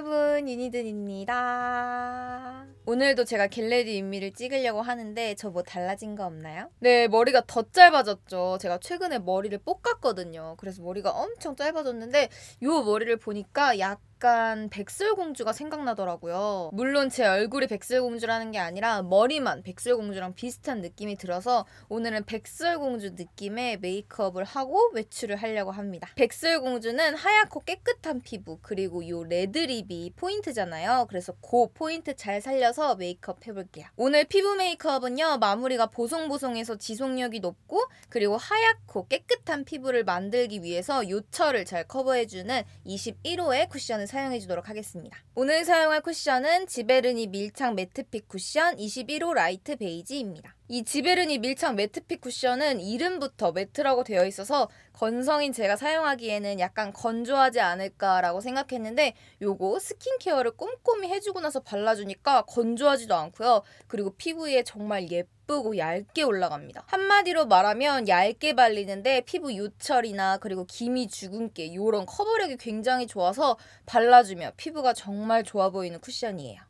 여러분 유니든입니다 오늘도 제가 갤레디 인미를 찍으려고 하는데 저 뭐 달라진 거 없나요? 네 머리가 더 짧아졌죠 제가 최근에 머리를 뽑았거든요 그래서 머리가 엄청 짧아졌는데 요 머리를 보니까 약 약간 백설공주가 생각나더라고요. 물론 제 얼굴이 백설공주라는 게 아니라 머리만 백설공주랑 비슷한 느낌이 들어서 오늘은 백설공주 느낌의 메이크업을 하고 외출을 하려고 합니다. 백설공주는 하얗고 깨끗한 피부 그리고 요 레드립이 포인트잖아요. 그래서 그 포인트 잘 살려서 메이크업 해볼게요. 오늘 피부 메이크업은요. 마무리가 보송보송해서 지속력이 높고 그리고 하얗고 깨끗한 피부를 만들기 위해서 요철을 잘 커버해주는 21호의 쿠션을 사용해 주도록 하겠습니다. 오늘 사용할 쿠션은 지베르니 밀착 매트픽 쿠션 21호 라이트 베이지입니다. 이 지베르니 밀착 매트픽 쿠션은 이름부터 매트라고 되어 있어서 건성인 제가 사용하기에는 약간 건조하지 않을까라고 생각했는데 요거 스킨케어를 꼼꼼히 해주고 나서 발라주니까 건조하지도 않고요. 그리고 피부에 정말 예쁜 예쁘고 얇게 올라갑니다. 한마디로 말하면 얇게 발리는데 피부 요철이나 그리고 기미 주근깨 이런 커버력이 굉장히 좋아서 발라주면 피부가 정말 좋아 보이는 쿠션이에요.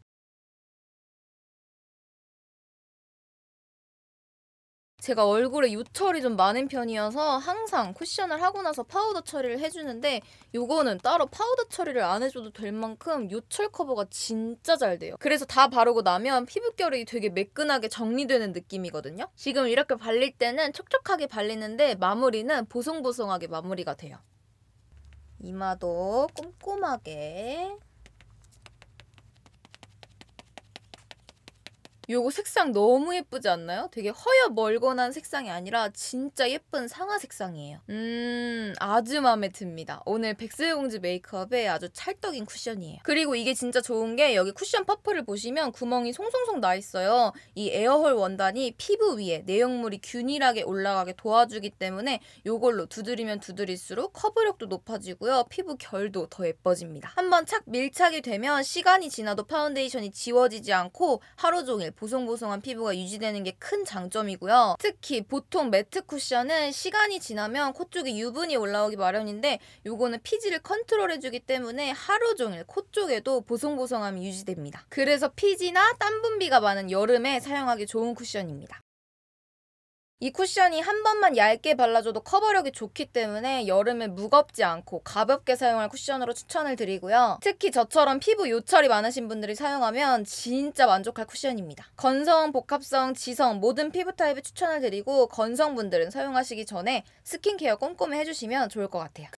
제가 얼굴에 요철이좀 많은 편이어서 항상 쿠션을 하고 나서 파우더 처리를 해주는데 요거는 따로 파우더 처리를 안 해줘도 될 만큼 요철 커버가 진짜 잘 돼요. 그래서 다 바르고 나면 피부결이 되게 매끈하게 정리되는 느낌이거든요. 지금 이렇게 발릴 때는 촉촉하게 발리는데 마무리는 보송보송하게 마무리가 돼요. 이마도 꼼꼼하게 요거 색상 너무 예쁘지 않나요? 되게 허여 멀건한 색상이 아니라 진짜 예쁜 상아 색상이에요. 음 아주 마음에 듭니다. 오늘 백설공주 메이크업에 아주 찰떡인 쿠션이에요. 그리고 이게 진짜 좋은 게 여기 쿠션 퍼프를 보시면 구멍이 송송송 나 있어요. 이 에어홀 원단이 피부 위에 내용물이 균일하게 올라가게 도와주기 때문에 요걸로 두드리면 두드릴수록 커버력도 높아지고요. 피부 결도 더 예뻐집니다. 한번 착 밀착이 되면 시간이 지나도 파운데이션이 지워지지 않고 하루 종일 보송보송한 피부가 유지되는 게 큰 장점이고요. 특히 보통 매트 쿠션은 시간이 지나면 코 쪽에 유분이 올라오기 마련인데 요거는 피지를 컨트롤해주기 때문에 하루 종일 코 쪽에도 보송보송함이 유지됩니다. 그래서 피지나 땀 분비가 많은 여름에 사용하기 좋은 쿠션입니다. 이 쿠션이 한 번만 얇게 발라줘도 커버력이 좋기 때문에 여름에 무겁지 않고 가볍게 사용할 쿠션으로 추천을 드리고요. 특히 저처럼 피부 요철이 많으신 분들이 사용하면 진짜 만족할 쿠션입니다. 건성, 복합성, 지성 모든 피부 타입에 추천을 드리고 건성분들은 사용하시기 전에 스킨케어 꼼꼼히 해주시면 좋을 것 같아요.